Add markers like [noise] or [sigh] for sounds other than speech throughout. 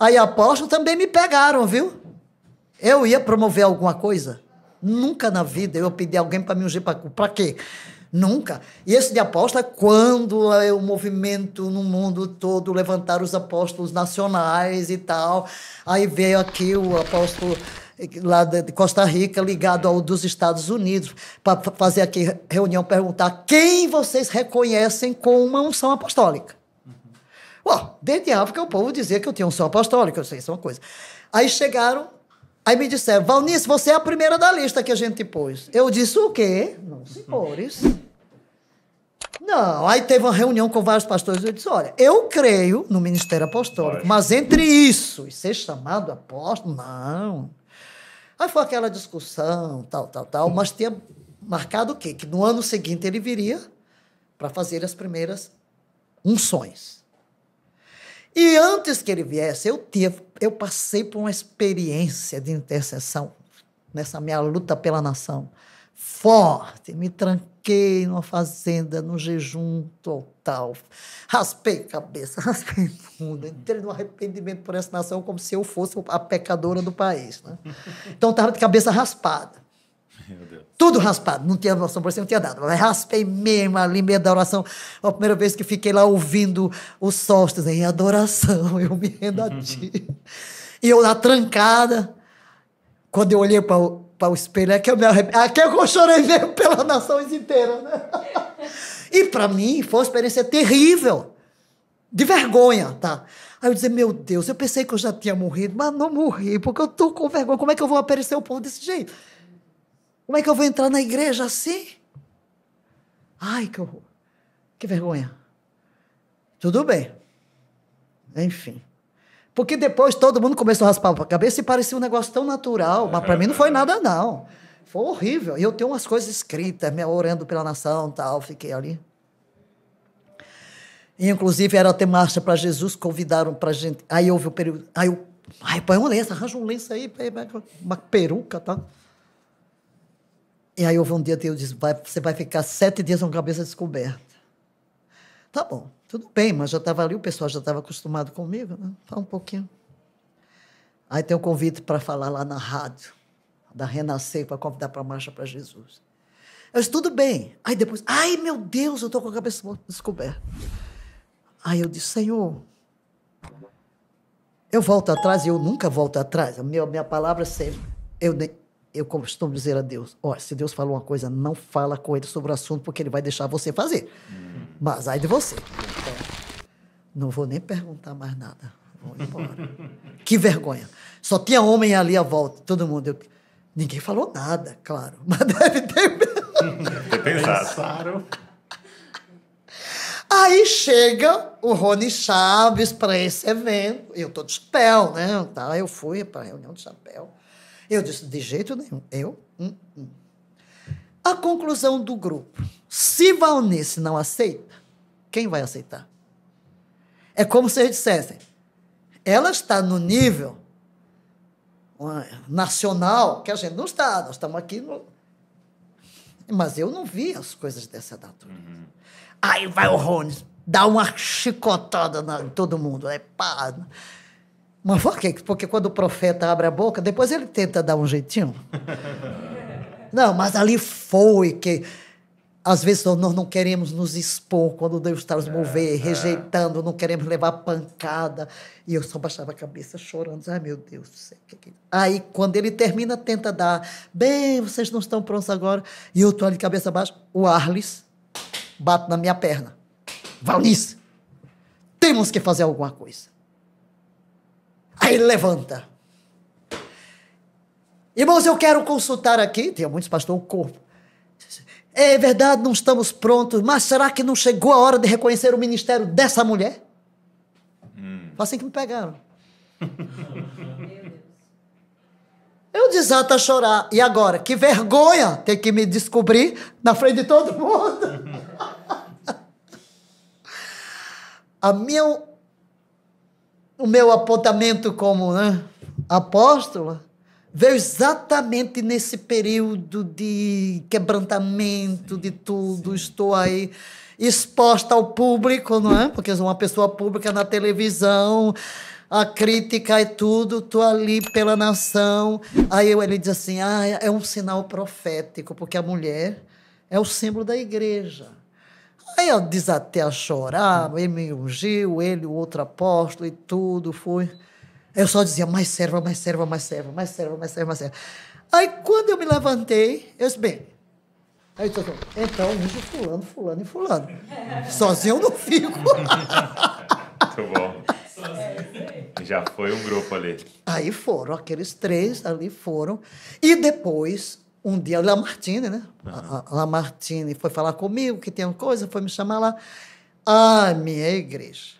Aí apóstolo também me pegaram, viu? Eu ia promover alguma coisa? Nunca na vida eu pedi alguém para me ungir para Para quê? Nunca. E esse de apóstolo é quando é o movimento no mundo todo levantar os apóstolos nacionais e tal. Aí veio aqui o apóstolo lá de Costa Rica ligado ao dos Estados Unidos para fazer aqui reunião perguntar quem vocês reconhecem com uma unção apostólica. Bom, desde a África o povo dizia que eu tinha um só apostólico, sei isso é uma coisa. Aí chegaram, aí me disseram, Valnice, você é a primeira da lista que a gente pôs. Eu disse, o quê? Não, senhores. Não, aí teve uma reunião com vários pastores. Eu disse: olha, eu creio no ministério apostólico, mas entre isso e ser chamado apóstolo, não. Aí foi aquela discussão, tal, tal, tal, mas tinha marcado o quê? Que no ano seguinte ele viria para fazer as primeiras unções. E antes que ele viesse, eu tive, eu passei por uma experiência de intercessão nessa minha luta pela nação. Forte, me tranquei numa fazenda, no jejum total. Raspei cabeça, [laughs] raspei fundo, entrei no arrependimento por essa nação como se eu fosse a pecadora do país. Né? Então, estava de cabeça raspada. Tudo raspado, não tinha oração por cima, não tinha dado. Mas raspei mesmo ali, meio da oração. A primeira vez que fiquei lá ouvindo os sócios em adoração, [laughs] eu me rendo a ti. e eu lá trancada, quando eu olhei para o, o espelho, é que eu me arrependi. Aqui é que eu chorei mesmo pela nação inteira, né? [laughs] e para mim foi uma experiência terrível, de vergonha, tá? Aí eu dizia, meu Deus, eu pensei que eu já tinha morrido, mas não morri, porque eu tô com vergonha. Como é que eu vou aparecer o povo desse jeito? Como é que eu vou entrar na igreja assim? Ai, que horror. Que vergonha. Tudo bem. Enfim. Porque depois todo mundo começou a raspar a cabeça e parecia um negócio tão natural, mas para mim não foi nada, não. Foi horrível. E eu tenho umas coisas escritas, me orando pela nação tal, fiquei ali. E, inclusive, era até marcha para Jesus, convidaram para gente. Aí houve o período. Aí eu. Ai, põe um lenço, arranja um lenço aí, uma peruca, tá? E aí houve um dia que eu disse, vai, você vai ficar sete dias com a cabeça descoberta. Tá bom, tudo bem, mas já estava ali, o pessoal já estava acostumado comigo, né? Fala um pouquinho. Aí tem um convite para falar lá na rádio, da Renascer, para convidar para a Marcha para Jesus. Eu disse, tudo bem. Aí depois, ai meu Deus, eu estou com a cabeça descoberta. Aí eu disse, Senhor, eu volto atrás e eu nunca volto atrás. A minha, minha palavra é sempre, eu, eu costumo dizer a Deus: olha, se Deus falou uma coisa, não fala com ele sobre o assunto, porque ele vai deixar você fazer. Hum. Mas aí de você. não vou nem perguntar mais nada. Vou embora. [laughs] que vergonha. Só tinha homem ali à volta, todo mundo. Eu, ninguém falou nada, claro. [laughs] Mas deve ter. Pensaram. Aí chega o Rony Chaves para esse evento. Eu tô de chapéu, né? Tá, eu fui para a reunião de chapéu. Eu disse, de jeito nenhum. Eu? Hum, hum. A conclusão do grupo. Se Valnice não aceita, quem vai aceitar? É como se eles dissessem, ela está no nível nacional, que a gente não está, nós estamos aqui no... Mas eu não vi as coisas dessa natureza. Uhum. Aí vai o Rones, dá uma chicotada em todo mundo, é né? pá. Mas por quê? Porque quando o profeta abre a boca, depois ele tenta dar um jeitinho. [laughs] Não, mas ali foi que. Às vezes nós não queremos nos expor quando Deus está nos mover, é, rejeitando, é. não queremos levar pancada. E eu só baixava a cabeça chorando. Ai, meu Deus do céu. É Aí, quando ele termina, tenta dar. Bem, vocês não estão prontos agora. E eu estou ali de cabeça baixa. O Arles bate na minha perna. Valnice, temos que fazer alguma coisa. Aí ele levanta. Irmãos, eu quero consultar aqui, tem muitos pastores, o corpo. É verdade, não estamos prontos, mas será que não chegou a hora de reconhecer o ministério dessa mulher? Hum. Foi assim que me pegaram. eu desato a chorar. E agora? Que vergonha ter que me descobrir na frente de todo mundo. [laughs] a minha o meu apontamento como né, apóstola veio exatamente nesse período de quebrantamento sim, de tudo. Sim. Estou aí exposta ao público, não é? Porque sou uma pessoa pública na televisão, a crítica e tudo, Estou ali pela nação. Aí ele diz assim: ah, é um sinal profético, porque a mulher é o símbolo da igreja. Aí eu desatei a chorar, ele me ungiu, ele, o outro apóstolo e tudo, foi. Eu só dizia, mais serva, mais serva, mais serva, mais serva, mais serva, mais serva. Aí quando eu me levantei, eu disse, bem, aí eu disse, assim, então unge fulano, fulano e fulano. Sozinho eu não fico. [laughs] Muito bom. Já foi um grupo ali. Aí foram, aqueles três ali foram. E depois um dia, Lamartine, né? Uhum. Lamartine foi falar comigo que tem uma coisa, foi me chamar lá. Ah, minha igreja.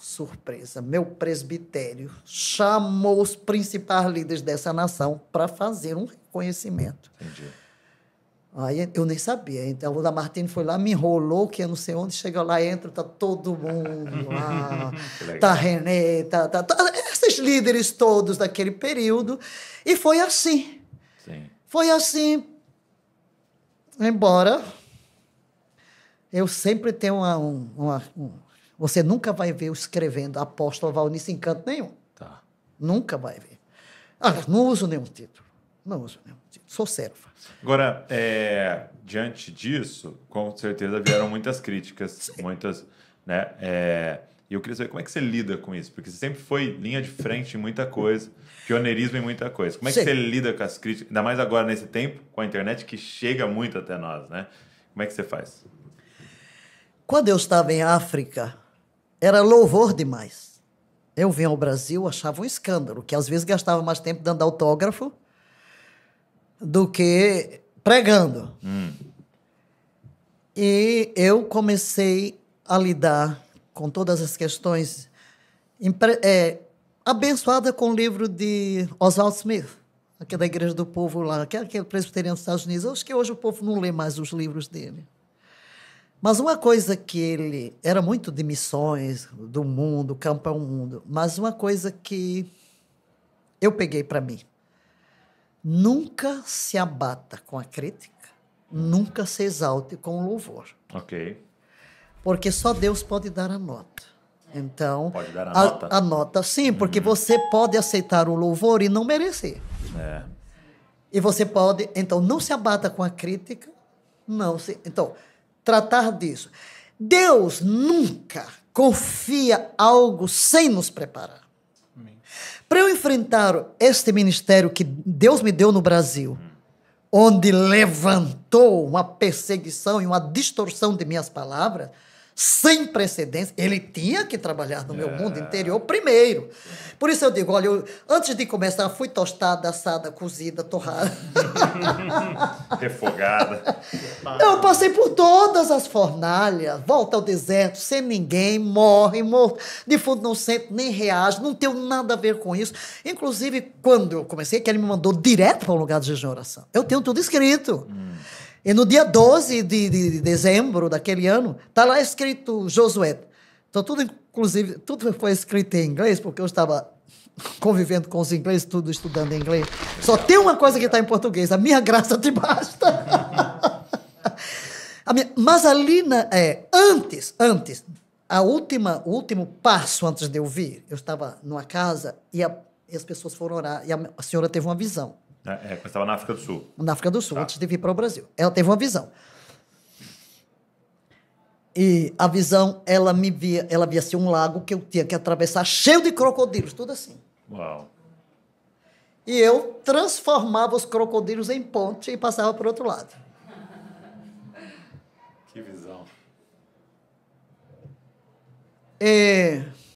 Surpresa, meu presbitério chamou os principais líderes dessa nação para fazer um reconhecimento. Entendi. Aí eu nem sabia. Então o Lamartine foi lá, me enrolou, que eu não sei onde, chega lá, entra, tá todo mundo [laughs] lá. tá René, tá, tá, tá, esses líderes todos daquele período. E foi assim. Foi assim. Embora eu sempre tenho uma, uma, uma. você nunca vai ver eu escrevendo apóstolo Valnice em canto nenhum. Tá. Nunca vai ver. Ah, não uso nenhum título. Não uso nenhum título. Sou serva. Agora, é, diante disso, com certeza vieram muitas críticas, Sim. muitas. Né, é, e eu queria saber como é que você lida com isso, porque você sempre foi linha de frente em muita coisa, pioneirismo em muita coisa. Como é que Sim. você lida com as críticas, ainda mais agora nesse tempo, com a internet que chega muito até nós, né? Como é que você faz? Quando eu estava em África, era louvor demais. Eu vim ao Brasil, achava um escândalo, que às vezes gastava mais tempo dando autógrafo do que pregando. Hum. E eu comecei a lidar com todas as questões, é, abençoada com o livro de Oswald Smith, aqui da Igreja do Povo lá, que é presbiteriano dos Estados Unidos. Acho que hoje o povo não lê mais os livros dele. Mas uma coisa que ele era muito de missões do mundo, campo é o mundo, mas uma coisa que eu peguei para mim. Nunca se abata com a crítica, nunca se exalte com o louvor. OK. Porque só Deus pode dar a nota. É. Então, pode dar a, a nota. A nota, sim, uhum. porque uhum. você pode aceitar o louvor e não merecer. É. E você pode, então, não se abata com a crítica, não se, então, tratar disso. Deus nunca confia algo sem nos preparar. Para eu enfrentar este ministério que Deus me deu no Brasil, uhum onde levantou uma perseguição e uma distorção de minhas palavras, sem precedentes, ele tinha que trabalhar no meu é. mundo interior primeiro. Por isso eu digo, olha, eu, antes de começar, fui tostada, assada, cozida, torrada. [laughs] Refogada. Eu passei por todas as fornalhas, volta ao deserto, sem ninguém, morre, morto, de fundo não sente, nem reage, não tenho nada a ver com isso. Inclusive, quando eu comecei, que ele me mandou direto para o um lugar de jejum e oração. Eu tenho tudo escrito. Hum. E no dia 12 de, de, de dezembro daquele ano, está lá escrito Josué. Então, tudo, inclusive, tudo foi escrito em inglês, porque eu estava [laughs] convivendo com os ingleses, tudo estudando inglês. Só tem uma coisa que está em português: a minha graça te basta. [laughs] a minha, mas ali, na, é, antes, antes, a última, o último passo antes de eu vir, eu estava numa casa e, a, e as pessoas foram orar, e a, a senhora teve uma visão. Né? É, quando estava na África do Sul. Na África do Sul, tá. antes de vir para o Brasil. Ela teve uma visão. E a visão, ela me via, ela via assim um lago que eu tinha que atravessar cheio de crocodilos, tudo assim. Uau. E eu transformava os crocodilos em ponte e passava para o outro lado. Que visão. E